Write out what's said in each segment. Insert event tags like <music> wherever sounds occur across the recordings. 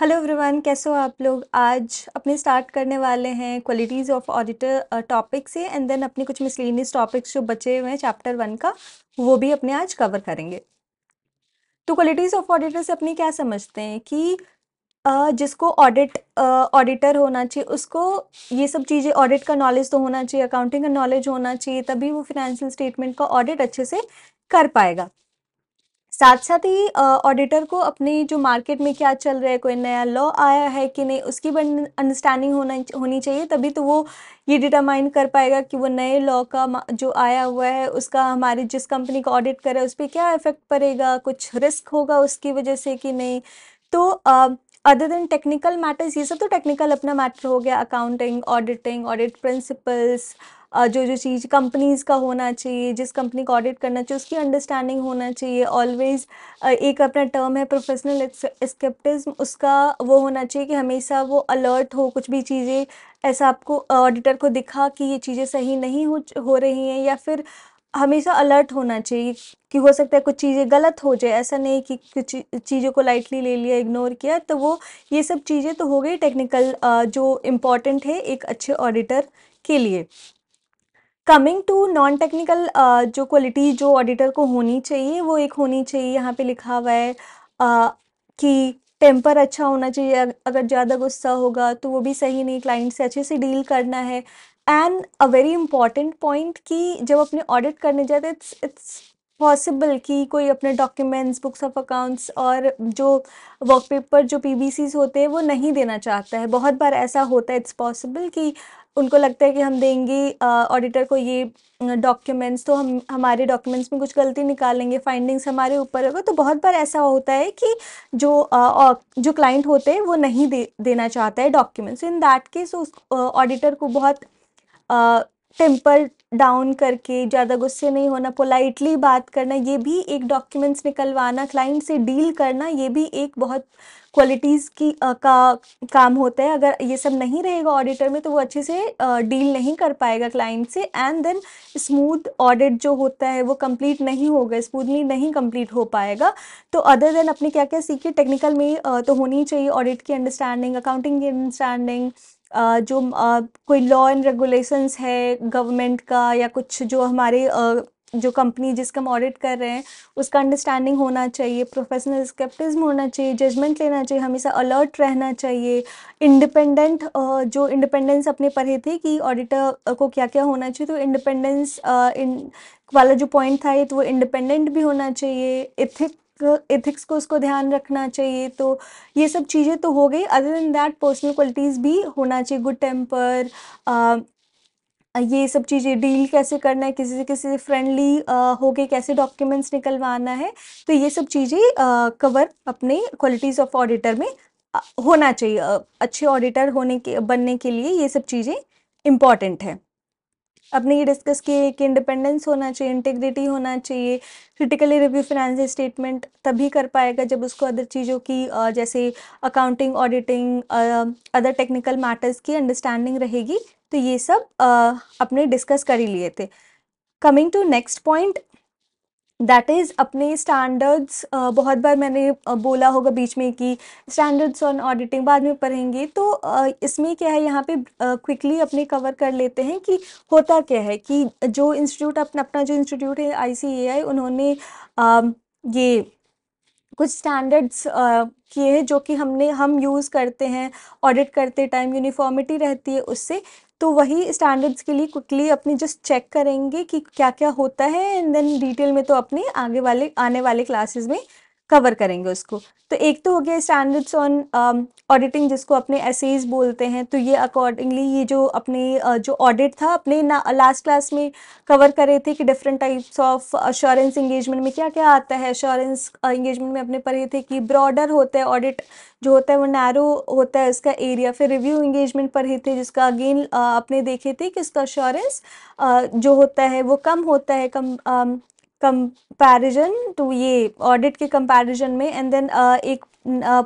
hello everyone कैसे हो आप लोग आज अपने स्टार्ट करने वाले हैं क्वालिटीज़ ऑफ ऑडिटर टॉपिक से एंड देन अपने कुछ मिसलिनियस टॉपिक्स जो बचे हुए हैं चैप्टर वन का वो भी अपने आज कवर करेंगे तो क्वालिटीज़ ऑफ ऑडिटर से अपने क्या समझते हैं कि जिसको ऑडिट ऑडिटर होना चाहिए उसको ये सब चीज़ें ऑडिट का नॉलेज तो होना चाहिए अकाउंटिंग का नॉलेज होना चाहिए तभी वो फिनेंशियल स्टेटमेंट का ऑडिट अच्छे से कर पाएगा साथ साथ ही ऑडिटर को अपनी जो मार्केट में क्या चल रहा है कोई नया लॉ आया है कि नहीं उसकी अंडरस्टैंडिंग होना होनी चाहिए तभी तो वो ये डिटरमाइन कर पाएगा कि वो नए लॉ का जो आया हुआ है उसका हमारी जिस कंपनी का ऑडिट करे उस पर क्या इफेक्ट पड़ेगा कुछ रिस्क होगा उसकी वजह से कि नहीं तो अदर देन टेक्निकल मैटर्स ये सब तो टेक्निकल अपना मैटर हो गया अकाउंटिंग ऑडिटिंग ऑडिट प्रिंसिपल्स जो जो चीज़ कंपनीज़ का होना चाहिए जिस कंपनी को ऑडिट करना चाहिए उसकी अंडरस्टैंडिंग होना चाहिए ऑलवेज एक अपना टर्म है प्रोफेशनल स्केप्टिज्म उसका वो होना चाहिए कि हमेशा वो अलर्ट हो कुछ भी चीज़ें ऐसा आपको ऑडिटर को दिखा कि ये चीज़ें सही नहीं हो हो रही हैं या फिर हमेशा अलर्ट होना चाहिए कि हो सकता है कुछ चीज़ें गलत हो जाए ऐसा नहीं कि कुछ चीज़ों को लाइटली ले लिया इग्नोर किया तो वो ये सब चीज़ें तो हो गई टेक्निकल जो इम्पॉर्टेंट है एक अच्छे ऑडिटर के लिए कमिंग टू नॉन टेक्निकल जो क्वालिटी जो ऑडिटर को होनी चाहिए वो एक होनी चाहिए यहाँ पे लिखा हुआ है uh, कि टेम्पर अच्छा होना चाहिए अगर ज़्यादा गुस्सा होगा तो वो भी सही नहीं क्लाइंट से अच्छे से डील करना है and a very important point कि जब अपने ऑडिट करने जाते इट्स इट्स पॉसिबल कि कोई अपने डॉक्यूमेंट्स बुक्स ऑफ अकाउंट्स और जो वर्क पेपर जो पी होते हैं वो नहीं देना चाहता है बहुत बार ऐसा होता है इट्स पॉसिबल कि उनको लगता है कि हम देंगे ऑडिटर को ये डॉक्यूमेंट्स तो हम हमारे डॉक्यूमेंट्स में कुछ गलती निकालेंगे फाइंडिंग्स हमारे ऊपर होगा तो बहुत बार ऐसा होता है कि जो आ, जो क्लाइंट होते हैं वो नहीं दे देना चाहता है डॉक्यूमेंट्स इन दैट केस उस ऑडिटर को बहुत टेम्पर डाउन करके ज़्यादा गुस्से नहीं होना पोलाइटली बात करना ये भी एक डॉक्यूमेंट्स निकलवाना क्लाइंट से डील करना ये भी एक बहुत क्वालिटीज़ की आ, का काम होता है अगर ये सब नहीं रहेगा ऑडिटर में तो वो अच्छे से आ, डील नहीं कर पाएगा क्लाइंट से एंड देन स्मूथ ऑडिट जो होता है वो कंप्लीट नहीं होगा स्मूथली नहीं कंप्लीट हो पाएगा तो अदर देन अपने क्या क्या सीखे टेक्निकल में आ, तो होनी चाहिए ऑडिट की अंडरस्टैंडिंग अकाउंटिंग की अंडरस्टैंडिंग जो कोई लॉ एंड रेगुलेशंस है गवर्नमेंट का या कुछ जो हमारे जो कंपनी जिसका हम ऑडिट कर रहे हैं उसका अंडरस्टैंडिंग होना चाहिए प्रोफेशनल स्केप्टिज्म होना चाहिए जजमेंट लेना चाहिए हमेशा अलर्ट रहना चाहिए इंडिपेंडेंट जो इंडिपेंडेंस अपने पर ही थी कि ऑडिटर को क्या क्या होना चाहिए तो इंडिपेंडेंस वाला जो पॉइंट था ये तो वो इंडिपेंडेंट भी होना चाहिए इथिक एथिक्स को उसको ध्यान रखना चाहिए तो ये सब चीज़ें तो हो गई other than that personal qualities भी होना चाहिए गुड टेम्पर ये सब चीज़ें डील कैसे करना है किसी से किसी से फ्रेंडली होके कैसे डॉक्यूमेंट्स निकलवाना है तो ये सब चीज़ें कवर अपने क्वालिटीज़ ऑफ ऑडिटर में होना चाहिए अच्छे ऑडिटर होने के बनने के लिए ये सब चीज़ें इम्पॉर्टेंट हैं अपने ये डिस्कस किए कि इंडिपेंडेंस होना चाहिए इंटेग्रिटी होना चाहिए क्रिटिकली रिव्यू फाइनेंशियल स्टेटमेंट तभी कर पाएगा जब उसको अदर चीज़ों की जैसे accounting auditing other technical matters की अंडरस्टैंडिंग रहेगी तो ये सब अपने डिस्कस कर ही लिए थे coming to next point that is अपने स्टैंडर्ड्स बहुत बार मैंने बोला होगा बीच में कि स्टैंडर्ड्स ऑन ऑडिटिंग बाद में पढ़ेंगे तो इसमें क्या है यहाँ पे क्विकली अपने कवर कर लेते हैं कि होता क्या है कि जो इंस्टीट्यूट अपना अपना जो इंस्टीट्यूट है आई उन्होंने ये कुछ स्टैंडर्ड्स किए हैं जो कि हमने हम यूज़ करते हैं ऑडिट करते टाइम यूनिफॉर्मिटी रहती है उससे तो वही स्टैंडर्ड्स के लिए क्विकली अपनी जस्ट चेक करेंगे कि क्या क्या होता है एंड देन डिटेल में तो अपने आगे वाले आने वाले क्लासेस में कवर करेंगे उसको तो एक तो हो गया स्टैंडर्ड्स ऑन ऑडिटिंग जिसको अपने एसेज बोलते हैं तो ये अकॉर्डिंगली ये जो अपने uh, जो ऑडिट था अपने ना लास्ट क्लास में कवर करे थे कि different types of assurance engagement में क्या क्या आता है अश्योरेंस इंगेजमेंट uh, में अपने पढ़े थे कि ब्रॉडर होता है ऑडिट जो होता है वो नैरो होता है उसका एरिया फिर रिव्यू इंगेजमेंट पढ़े थे जिसका अगेन uh, अपने देखे थे कि उसका अश्योरेंस uh, जो होता है वो कम होता है कम um, कंपैरिजन टू ये ऑडिट के कंपैरिजन में एंड देन uh, एक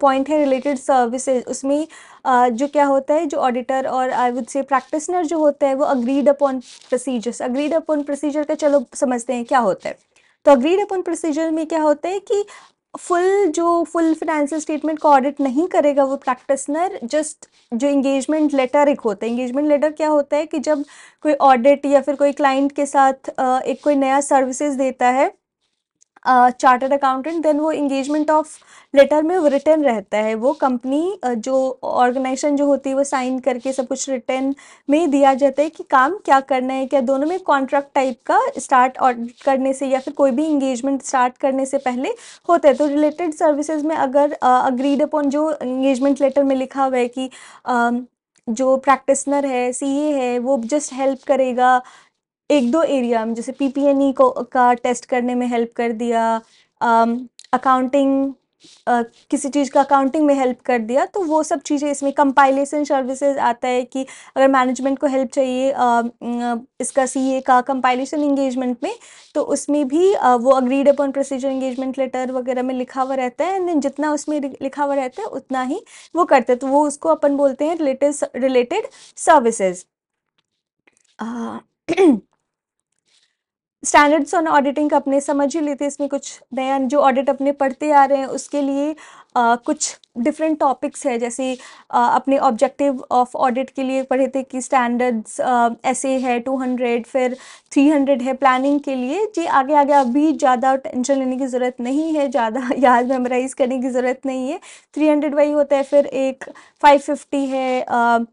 पॉइंट uh, है रिलेटेड सर्विसेज उसमें uh, जो क्या होता है जो ऑडिटर और आई वुड से प्रैक्टिसनर जो होता है वो agreed upon procedures agreed upon procedure का चलो समझते हैं क्या होता है तो अग्रीड अपॉन प्रोसीजर में क्या होता है कि फुल जो फुल फाइनेंशियल स्टेटमेंट का ऑडिट नहीं करेगा वो प्रैक्टिसनर जस्ट जो इंगेजमेंट लेटर एक होता है इंगेजमेंट लेटर क्या होता है कि जब कोई ऑडिट या फिर कोई क्लाइंट के साथ एक कोई नया सर्विसेज देता है चार्टर्ड अकाउंटेंट देन वो इंगेजमेंट ऑफ लेटर में रिटर्न रहता है वो कंपनी जो ऑर्गेनाइजेशन जो होती है वो साइन करके सब कुछ रिटर्न में दिया जाता है कि काम क्या करना है क्या दोनों में कॉन्ट्रैक्ट टाइप का स्टार्ट ऑडिट करने से या फिर कोई भी इंगेजमेंट स्टार्ट करने से पहले होता है तो रिलेटेड सर्विसेज में अगर अग्रीड uh, अपॉन जो इंगेजमेंट लेटर में लिखा हुआ है कि uh, जो प्रैक्टिसनर है सी है वो जस्ट हेल्प करेगा एक दो एरिया में जैसे पी पी एन ई को का टेस्ट करने में हेल्प कर दिया अकाउंटिंग um, uh, किसी चीज़ का अकाउंटिंग में हेल्प कर दिया तो वो सब चीज़ें इसमें कंपाइलेशन सर्विसेज आता है कि अगर मैनेजमेंट को हेल्प चाहिए um, uh, इसका इसका ए का कंपाइलेशन इंगेजमेंट में तो उसमें भी uh, वो agreed upon procedure engagement letter वगैरह में लिखा हुआ रहता है एंड जितना उसमें लिखा हुआ रहता है उतना ही वो करते हैं तो वो उसको अपन बोलते हैं related related services standards on auditing का अपने समझ ही लेते इसमें कुछ नया जो ऑडिट अपने पढ़ते आ रहे हैं उसके लिए आ, कुछ डिफरेंट टॉपिक्स है जैसे आ, अपने ऑब्जेक्टिव ऑफ ऑडिट के लिए पढ़े थे कि स्टैंडर्ड्स ऐसे है 200 फिर 300 है प्लानिंग के लिए जी आगे आगे अभी ज़्यादा टेंशन लेने की ज़रूरत नहीं है ज़्यादा <laughs> याद मेमोराइज करने की ज़रूरत नहीं है 300 वही होता है फिर एक 550 है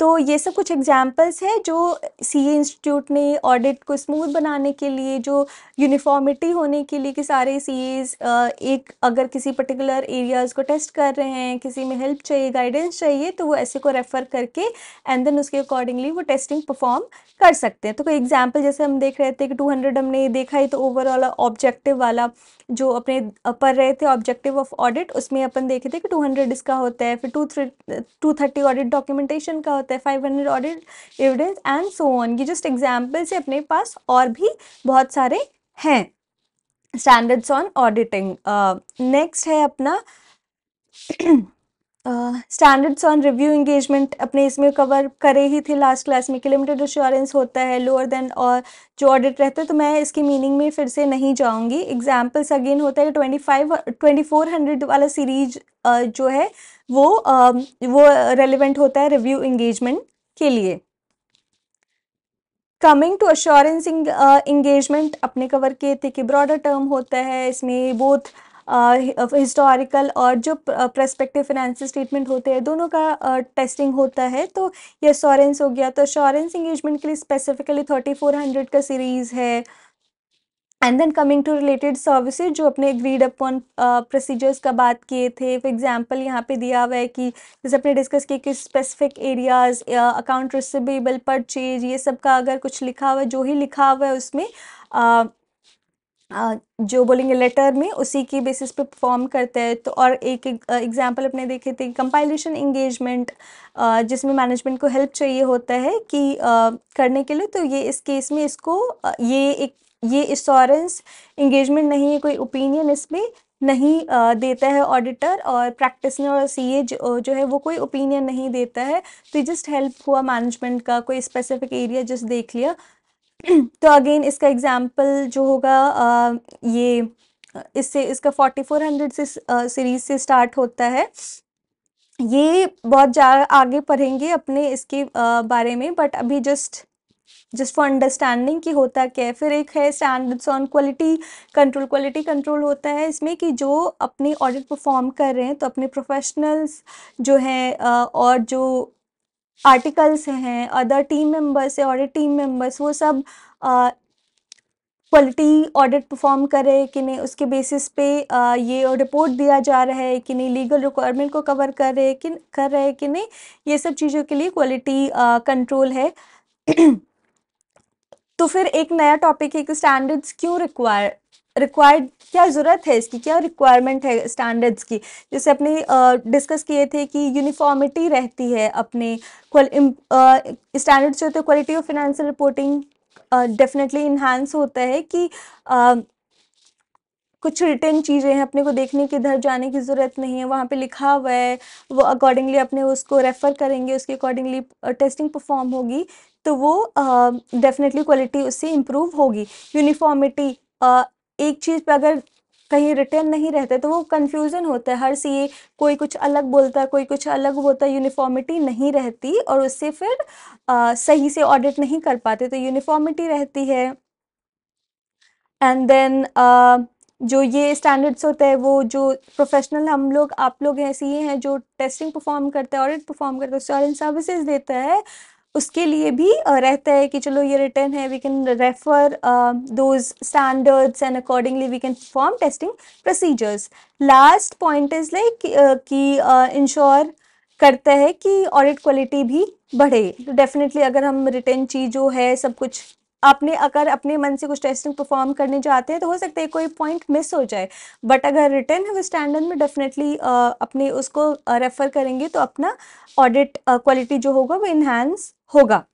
तो ये सब कुछ एग्जाम्पल्स हैं जो सी इंस्टीट्यूट ने ऑडिट को स्मूथ बनाने के लिए जो यूनिफॉर्मिटी होने के लिए कि सारे सी एक अगर किसी पर्टिकुलर एरियाज़ को टेस्ट कर रहे हैं किसी में हेल्प चाहिए गाइडेंस चाहिए तो वो ऐसे को रेफ़र करके एंड देन उसके अकॉर्डिंगली वो टेस्टिंग परफॉर्म कर सकते हैं तो कोई एग्जाम्पल जैसे हम देख रहे थे कि टू हंड्रेड हमने देखा ही तो ओवरऑल ऑब्जेक्टिव वाला जो अपने पढ़ रहे थे ऑब्जेक्टिव ऑफ ऑडिट उसमें अपन देखे थे कि टू हंड्रेड इसका होता है फिर two three two thirty audit documentation का होता होता है five hundred audit evidence and so on ये जस्ट एग्जाम्पल से अपने पास और भी बहुत सारे हैं स्टैंडर्ड्स ऑन ऑडिटिंग नेक्स्ट है अपना <clears throat> स्टैंडर्ड्स ऑन रिव्यू इंगेजमेंट अपने इसमें कवर करे ही थे लास्ट क्लास में कि लिमिटेड एश्योरेंस होता है लोअर देन और जो ऑडिट रहता है तो मैं इसकी मीनिंग में फिर से नहीं जाऊंगी एग्जांपल्स अगेन होता है twenty five twenty four hundred वाला सीरीज जो है वो वो रेलिवेंट होता है रिव्यू इंगेजमेंट के लिए कमिंग टू अश्योरेंस इंगेजमेंट अपने कवर किए थे कि ब्रॉडर टर्म होता है इसमें बोथ हिस्टोरिकल और जो प्रस्पेक्टिव फाइनेंशियल स्टेटमेंट होते हैं दोनों का टेस्टिंग होता है तो ये अश्योरेंस हो गया तो अश्योरेंस इंगेजमेंट के लिए स्पेसिफिकली थर्टी फोर हंड्रेड का सीरीज़ है and then coming to related services जो अपने ग्रीड अपॉन प्रोसीजर्स का बात किए थे फॉर एग्जाम्पल यहाँ पे दिया हुआ है कि जैसे अपने डिस्कस किए कि specific areas account receivable purchase ये सब का अगर कुछ लिखा हुआ है जो ही लिखा हुआ है उसमें uh, जो बोलेंगे लेटर में उसी की बेसिस पे परफॉर्म करते हैं तो और एक एग्जांपल अपने देखे थे कंपाइलेशन इंगेजमेंट जिसमें मैनेजमेंट को हेल्प चाहिए होता है कि करने के लिए तो ये इस केस में इसको ये एक ये इंश्योरेंस इंगेजमेंट नहीं है कोई ओपिनियन इसमें नहीं देता है ऑडिटर और प्रैक्टिसनर और सीए जो, जो है वो कोई ओपिनियन नहीं देता है तो जस्ट हेल्प हुआ मैनेजमेंट का कोई स्पेसिफिक एरिया जस्ट देख लिया तो अगेन इसका एग्ज़ाम्पल जो होगा आ, ये इससे इसका फोर्टी हंड्रेड से सीरीज से स्टार्ट होता है ये बहुत जा आगे पढ़ेंगे अपने इसके आ, बारे में बट अभी जस्ट जस्ट फॉर अंडरस्टैंडिंग कि होता क्या है फिर एक है standards on quality control quality control होता है इसमें कि जो अपने ऑडिट परफॉर्म कर रहे हैं तो अपने प्रोफेशनल्स जो हैं और जो आर्टिकल्स हैं अदर टीम मेंबर्स है ऑडिट टीम मेंबर्स वो सब क्वालिटी ऑडिट परफॉर्म करे कि नहीं उसके बेसिस पे आ, ये रिपोर्ट दिया जा रहा है कि नहीं लीगल रिक्वायरमेंट को कवर कर रहे कि कर रहे कि नहीं ये सब चीज़ों के लिए क्वालिटी कंट्रोल है <clears throat> तो फिर एक नया टॉपिक है कि स्टैंडर्ड्स क्यों रिक्वायर रिक्वायर्ड क्या ज़रूरत है इसकी क्या रिक्वायरमेंट है स्टैंडर्ड्स की जैसे अपने डिस्कस किए थे कि यूनिफॉर्मिटी रहती है अपने स्टैंडर्ड्स जो होते हैं quality of financial reporting definitely enhance होता है कि uh, कुछ रिटर्न चीज़ें हैं अपने को देखने की इधर जाने की ज़रूरत नहीं है वहाँ पे लिखा हुआ है वो अकॉर्डिंगली अपने उसको रेफ़र करेंगे उसके अकॉर्डिंगली टेस्टिंग परफॉर्म होगी तो वो डेफिनेटली क्वालिटी उससे इम्प्रूव होगी यूनिफॉर्मिटी एक चीज़ पे अगर कहीं रिटर्न नहीं रहते तो वो कन्फ्यूज़न होता है हर सी कोई कुछ अलग बोलता है कोई कुछ अलग बोलता है यूनिफॉर्मिटी नहीं रहती और उससे फिर आ, सही से ऑडिट नहीं कर पाते तो यूनिफॉर्मिटी रहती है एंड देन जो ये स्टैंडर्ड्स होते हैं वो जो प्रोफेशनल हम लोग आप लोग ऐसे ही हैं जो टेस्टिंग परफॉर्म करते हैं ऑडिट परफॉर्म करते हैं सर्विसेज देता है उसके लिए भी रहता है कि चलो ये रिटर्न है we can refer those standards and accordingly we can perform testing procedures last point is like कि इंश्योर करता है कि ऑडिट क्वालिटी भी बढ़े तो डेफिनेटली अगर हम रिटर्न चीज जो है सब कुछ अपने अगर अपने मन से कुछ टेस्टिंग परफॉर्म करने जाते हैं तो हो सकता है कोई पॉइंट मिस हो जाए बट अगर रिटर्न है वो स्टैंडर्ड में डेफिनेटली अपने उसको रेफ़र करेंगे तो अपना ऑडिट क्वालिटी जो होगा वो इन्हांस होगा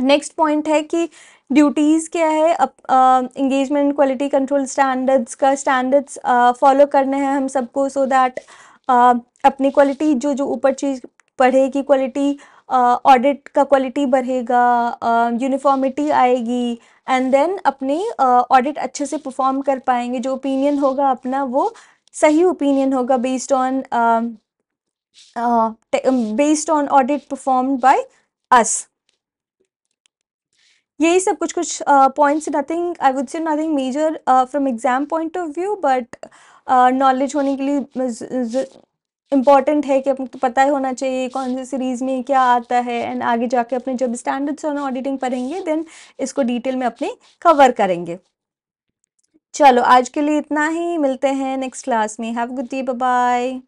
नेक्स्ट पॉइंट है कि ड्यूटीज़ क्या है अब इंगेजमेंट क्वालिटी कंट्रोल स्टैंडर्ड्स का स्टैंडर्ड्स फॉलो करने हैं हम सबको सो so दैट uh, अपनी क्वालिटी जो जो ऊपर चीज़ पढ़े की क्वालिटी uh, ऑडिट का क्वालिटी बढ़ेगा यूनिफॉर्मिटी आएगी एंड देन अपने ऑडिट अच्छे से परफॉर्म कर पाएंगे जो ओपिनियन होगा अपना वो सही ओपिनियन होगा based on based on audit perform by us यही सब कुछ कुछ points nothing I would say nothing major from exam point of view but knowledge होने के लिए इम्पॉर्टेंट है कि अपने तो पता ही होना चाहिए कौन से सीरीज़ में क्या आता है एंड आगे जाके अपने जब स्टैंडर्ड्स ऑन ऑडिटिंग पढ़ेंगे देन इसको डिटेल में अपने कवर करेंगे चलो आज के लिए इतना ही मिलते हैं नेक्स्ट क्लास में हैव गुड डे बाय